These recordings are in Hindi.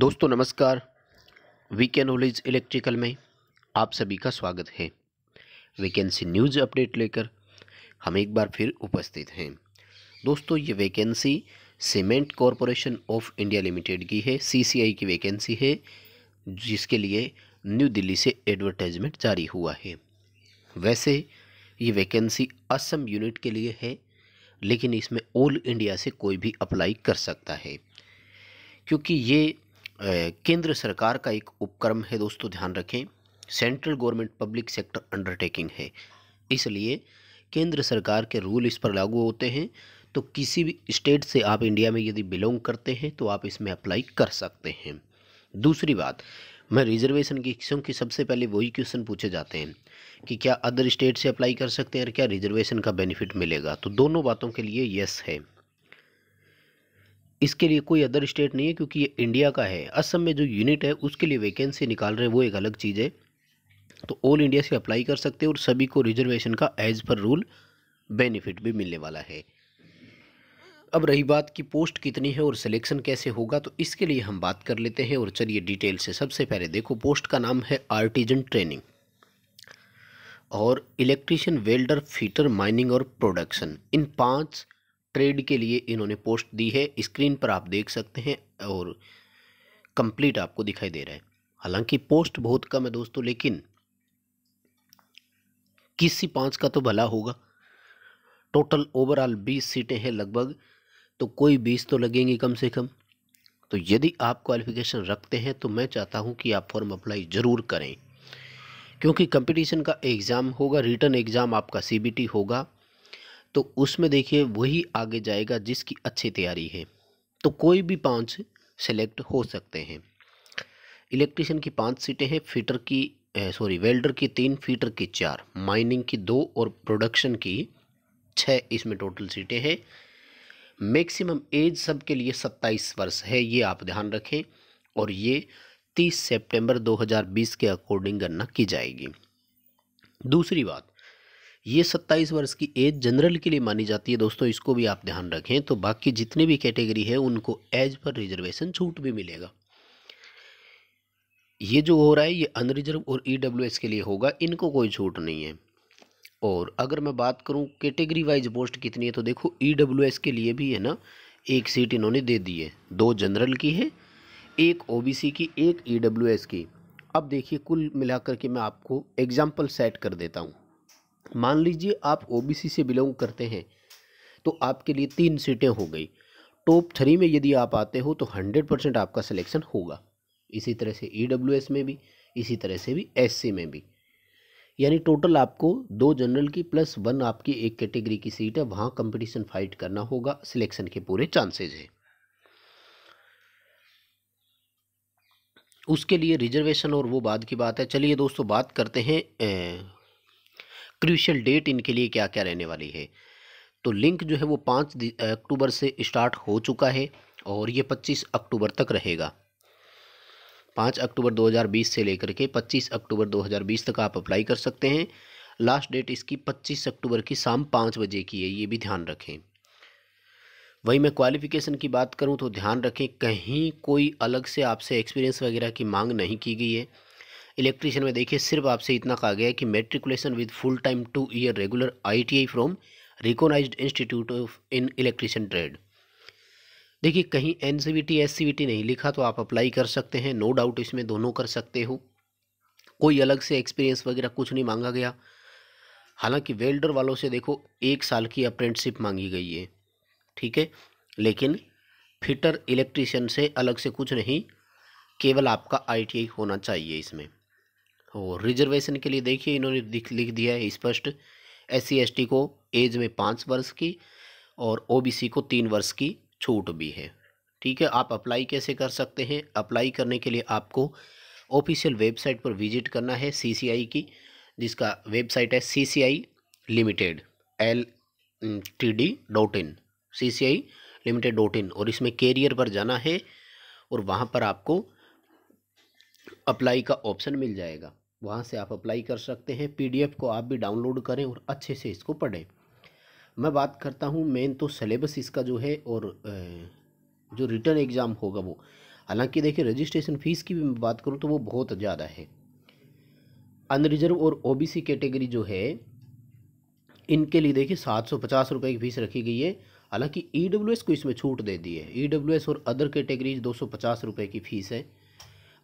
दोस्तों नमस्कार वीके नॉलेज इलेक्ट्रिकल में आप सभी का स्वागत है वैकेंसी न्यूज अपडेट लेकर हम एक बार फिर उपस्थित हैं दोस्तों ये vacancy cement corporation of India limited की है सीसीआई की वैकेंसी है जिसके लिए न्यू दिल्ली से एडवर्टाइजमेंट जारी हुआ है वैसे ये वैकेंसी असम यूनिट के लिए है लेकिन इसमें ऑल इंडिया से कोई भी अप्लाई कर सकता है क्योंकि ये केंद्र सरकार का एक उपक्रम है दोस्तों ध्यान रखें central government public sector undertaking है इसलिए केंद्र सरकार के रूल इस पर लागू होते हैं तो किसी भी स्टेट से आप इंडिया में यदि बिलोंग करते हैं तो आप इसमें अप्लाई कर सकते हैं दूसरी बात मैं रिजर्वेशन की क्योंकि सबसे पहले वही क्वेश्चन पूछे जाते हैं कि क्या अदर स्टेट से अप्लाई कर सकते हैं और क्या रिजर्वेशन का बेनिफिट मिलेगा तो दोनों बातों के लिए यस है इसके लिए कोई अदर स्टेट नहीं है क्योंकि ये इंडिया का है असम में जो यूनिट है उसके लिए वैकेंसी निकाल रहे हैं वो एक अलग चीज़ है तो ऑल इंडिया से अप्लाई कर सकते हैं और सभी को रिजर्वेशन का एज पर रूल बेनिफिट भी मिलने वाला है अब रही बात की पोस्ट कितनी है और सिलेक्शन कैसे होगा तो इसके लिए हम बात कर लेते हैं और चलिए डिटेल से सबसे पहले देखो पोस्ट का नाम है आर्टिजन ट्रेनिंग और इलेक्ट्रीशियन वेल्डर फीटर माइनिंग और प्रोडक्शन इन पांच ट्रेड के लिए इन्होंने पोस्ट दी है स्क्रीन पर आप देख सकते हैं और कंप्लीट आपको दिखाई दे रहा है हालांकि पोस्ट बहुत कम है दोस्तों लेकिन किसी पाँच का तो भला होगा टोटल ओवरऑल बीस सीटें हैं लगभग तो कोई बीस तो लगेंगी कम से कम तो यदि आप क्वालिफिकेशन रखते हैं तो मैं चाहता हूं कि आप फॉर्म अप्लाई ज़रूर करें क्योंकि कंपटीशन का एग्ज़ाम होगा रिटर्न एग्ज़ाम आपका सीबीटी होगा तो उसमें देखिए वही आगे जाएगा जिसकी अच्छी तैयारी है तो कोई भी पाँच सेलेक्ट हो सकते हैं इलेक्ट्रिशियन की पाँच सीटें हैं फीटर की सॉरी वेल्डर की तीन फीटर की चार माइनिंग की दो और प्रोडक्शन की छः इसमें टोटल सीटें हैं मैक्सिमम एज सबके लिए सत्ताईस वर्ष है ये आप ध्यान रखें और ये तीस सितंबर 2020 के अकॉर्डिंग गणना की जाएगी दूसरी बात ये सत्ताईस वर्ष की एज जनरल के लिए मानी जाती है दोस्तों इसको भी आप ध्यान रखें तो बाकी जितनी भी कैटेगरी है उनको एज पर रिजर्वेशन छूट भी मिलेगा ये जो हो रहा है ये अनरिजर्व और ई e के लिए होगा इनको कोई छूट नहीं है और अगर मैं बात करूँ कैटेगरी वाइज पोस्ट कितनी है तो देखो ई e के लिए भी है ना एक सीट इन्होंने दे दी है दो जनरल की है एक ओ की एक ई e की अब देखिए कुल मिलाकर के मैं आपको एग्जाम्पल सेट कर देता हूँ मान लीजिए आप ओबीसी से बिलोंग करते हैं तो आपके लिए तीन सीटें हो गई टॉप थ्री में यदि आप आते हो तो हंड्रेड परसेंट आपका सिलेक्शन होगा इसी तरह से ई e में भी इसी तरह से भी एस में भी यानी टोटल आपको दो जनरल की प्लस वन आपकी एक कैटेगरी की सीट है वहाँ कंपटीशन फाइट करना होगा सिलेक्शन के पूरे चांसेज हैं उसके लिए रिजर्वेशन और वो बाद की बात है चलिए दोस्तों बात करते हैं क्रूशल डेट इनके लिए क्या क्या रहने वाली है तो लिंक जो है वो पाँच अक्टूबर से स्टार्ट हो चुका है और ये पच्चीस अक्टूबर तक रहेगा पाँच अक्टूबर 2020 से लेकर के 25 अक्टूबर 2020 तक आप अप्लाई कर सकते हैं लास्ट डेट इसकी 25 अक्टूबर की शाम पाँच बजे की है ये भी ध्यान रखें वहीं मैं क्वालिफ़िकेशन की बात करूं तो ध्यान रखें कहीं कोई अलग से आपसे एक्सपीरियंस वगैरह की मांग नहीं की गई है इलेक्ट्रीशियन में देखिए सिर्फ आपसे इतना कहा गया है कि matriculation with full time two year regular ITI from recognised institute of in electrician trade देखिए कहीं N C B T S C B T नहीं लिखा तो आप अप्लाई कर सकते हैं नो डाउट इसमें दोनों कर सकते हो कोई अलग से एक्सपीरियंस वगैरह कुछ नहीं मांगा गया हालांकि वेल्डर वालों से देखो एक साल की अप्रेंटशिप मांगी गई है ठीक है लेकिन फिटर इलेक्ट्रीशियन से अलग से कुछ नहीं केवल आपका आईटीआई होना चाहिए इसमें और रिजर्वेशन के लिए देखिए इन्होंने लिख दिया है स्पष्ट एस सी को एज में पाँच वर्ष की और ओ को तीन वर्ष की छूट भी है ठीक है आप अप्लाई कैसे कर सकते हैं अप्लाई करने के लिए आपको ऑफिशियल वेबसाइट पर विजिट करना है सीसीआई की जिसका वेबसाइट है C C I limited L T D dot in C C I limited dot in और इसमें कैरियर पर जाना है और वहाँ पर आपको अप्लाई का ऑप्शन मिल जाएगा वहाँ से आप अप्लाई कर सकते हैं पीडीएफ को आप भी डाउनलोड करें और अच्छे से इसको पढ़ें मैं बात करता हूँ मेन तो सिलेबस इसका जो है और जो रिटर्न एग्ज़ाम होगा वो हालांकि देखिए रजिस्ट्रेशन फ़ीस की भी मैं बात करूँ तो वो बहुत ज़्यादा है अनरिजर्व और ओबीसी कैटेगरी जो है इनके लिए देखिए सात सौ पचास रुपये की फीस रखी गई है हालांकि ई डब्ल्यू एस को इसमें छूट दे दी है ई डब्ल्यू एस और अदर कैटेगरीज दो सौ पचास रुपये की फ़ीस है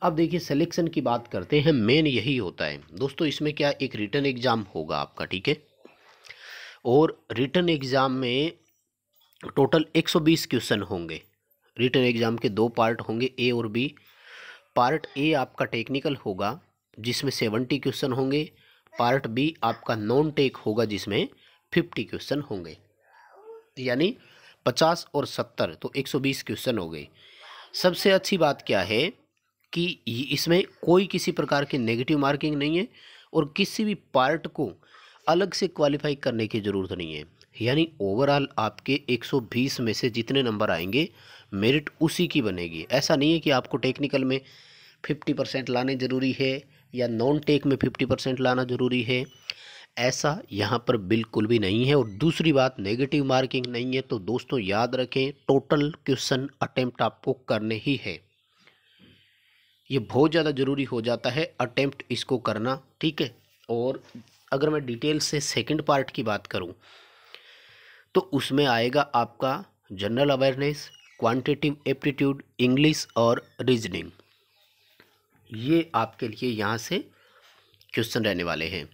अब देखिए सिलेक्शन की बात करते हैं मेन यही होता है दोस्तों इसमें क्या एक रिटर्न एग्ज़ाम होगा आपका ठीक है और रिटर्न एग्ज़ाम में टोटल 120 क्वेश्चन होंगे रिटर्न एग्ज़ाम के दो पार्ट होंगे ए और बी पार्ट ए आपका टेक्निकल होगा जिसमें सेवेंटी क्वेश्चन होंगे पार्ट बी आपका नॉन टेक होगा जिसमें फिफ्टी क्वेश्चन होंगे यानी पचास और सत्तर तो एक सौ बीस क्वेश्चन हो गए सबसे अच्छी बात क्या है कि इसमें कोई किसी प्रकार की नेगेटिव मार्किंग नहीं है और किसी भी पार्ट को अलग से क्वालिफाई करने की ज़रूरत नहीं है यानी ओवरऑल आपके 120 में से जितने नंबर आएंगे मेरिट उसी की बनेगी ऐसा नहीं है कि आपको टेक्निकल में 50 परसेंट लाने ज़रूरी है या नॉन टेक में 50 परसेंट लाना ज़रूरी है ऐसा यहाँ पर बिल्कुल भी नहीं है और दूसरी बात नेगेटिव मार्किंग नहीं है तो दोस्तों याद रखें टोटल क्वेश्चन अटैम्प्ट आपको करने ही है ये बहुत ज़्यादा ज़रूरी हो जाता है अटेम्प्ट इसको करना ठीक है और अगर मैं डिटेल से सेकंड पार्ट की बात करूं तो उसमें आएगा आपका general awareness quantitative aptitude English और रीजनिंग ये आपके लिए यहाँ से क्वेश्चन रहने वाले हैं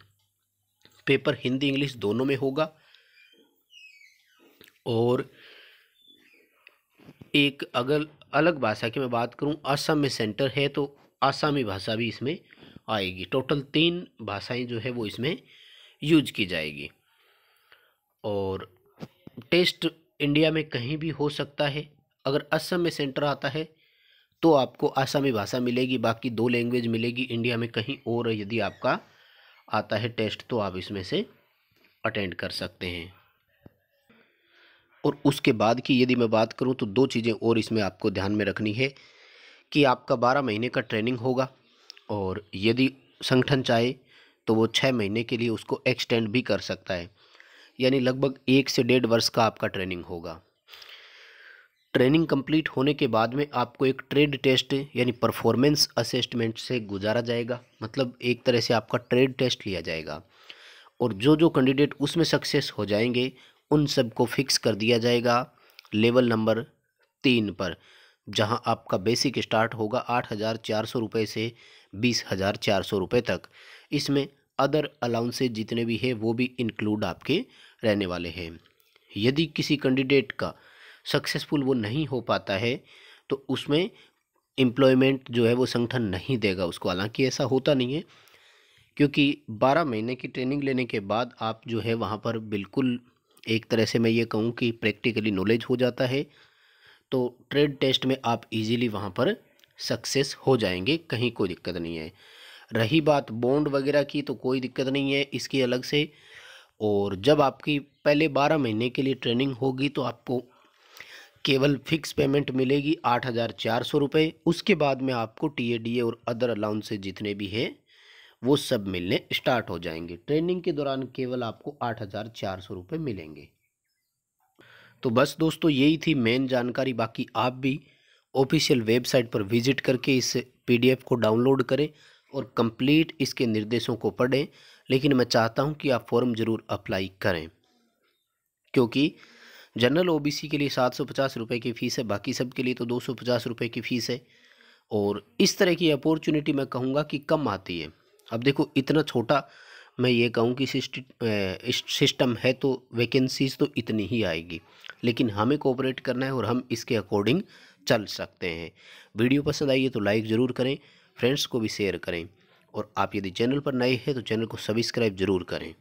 पेपर हिंदी इंग्लिश दोनों में होगा और एक अगर अलग भाषा की मैं बात करूँ असम में सेंटर है तो आसामी भाषा भी इसमें आएगी टोटल तीन भाषाएं जो है वो इसमें यूज की जाएगी और टेस्ट इंडिया में कहीं भी हो सकता है अगर असम में सेंटर आता है तो आपको आसामी भाषा मिलेगी बाकी दो लैंग्वेज मिलेगी इंडिया में कहीं और यदि आपका आता है टेस्ट तो आप इसमें से अटेंड कर सकते हैं और उसके बाद की यदि मैं बात करूँ तो दो चीज़ें और इसमें आपको ध्यान में रखनी है कि आपका बारह महीने का ट्रेनिंग होगा और यदि संगठन चाहे तो वो छः महीने के लिए उसको एक्सटेंड भी कर सकता है यानी लगभग एक से डेढ़ वर्ष का आपका ट्रेनिंग होगा ट्रेनिंग कंप्लीट होने के बाद में आपको एक ट्रेड टेस्ट यानी परफॉर्मेंस असेसमेंट से गुजारा जाएगा मतलब एक तरह से आपका ट्रेड टेस्ट लिया जाएगा और जो जो कैंडिडेट उसमें सक्सेस हो जाएंगे उन सब को फिक्स कर दिया जाएगा लेवल नंबर तीन पर जहां आपका बेसिक स्टार्ट होगा आठ हज़ार चार सौ रुपये से बीस हज़ार चार सौ रुपये तक इसमें अदर अलाउंसेज जितने भी हैं वो भी इंक्लूड आपके रहने वाले हैं यदि किसी कैंडिडेट का सक्सेसफुल वो नहीं हो पाता है तो उसमें एम्प्लॉयमेंट जो है वो संगठन नहीं देगा उसको हालांकि ऐसा होता नहीं है क्योंकि बारह महीने की ट्रेनिंग लेने के बाद आप जो है वहाँ पर बिल्कुल एक तरह से मैं ये कहूँ कि प्रैक्टिकली नॉलेज हो जाता है तो ट्रेड टेस्ट में आप इजीली वहाँ पर सक्सेस हो जाएंगे कहीं कोई दिक्कत नहीं है रही बात बॉन्ड वगैरह की तो कोई दिक्कत नहीं है इसकी अलग से और जब आपकी पहले बारह महीने के लिए ट्रेनिंग होगी तो आपको केवल फिक्स पेमेंट मिलेगी आठ हज़ार चार सौ रुपये उसके बाद में आपको टी ए डी ए और अदर अलाउंसेज जितने भी हैं वो सब मिलने स्टार्ट हो जाएंगे ट्रेनिंग के दौरान केवल आपको आठ हज़ार चार सौ रुपये मिलेंगे तो बस दोस्तों यही थी मेन जानकारी बाकी आप भी ऑफिशियल वेबसाइट पर विजिट करके इस पीडीएफ को डाउनलोड करें और कंप्लीट इसके निर्देशों को पढ़ें लेकिन मैं चाहता हूं कि आप फॉर्म ज़रूर अप्लाई करें क्योंकि जनरल ओ के लिए सात सौ पचास रुपये की फ़ीस है बाकी सब के लिए तो दो सौ पचास रुपये की फ़ीस है और इस तरह की अपॉर्चुनिटी मैं कहूँगा कि कम आती है अब देखो इतना छोटा मैं ये कहूँ कि सिस्टम है तो वैकेंसीज़ तो इतनी ही आएगी लेकिन हमें कोऑपरेट करना है और हम इसके अकॉर्डिंग चल सकते हैं वीडियो पसंद आई है तो लाइक ज़रूर करें फ्रेंड्स को भी शेयर करें और आप यदि चैनल पर नए हैं तो चैनल को सब्सक्राइब ज़रूर करें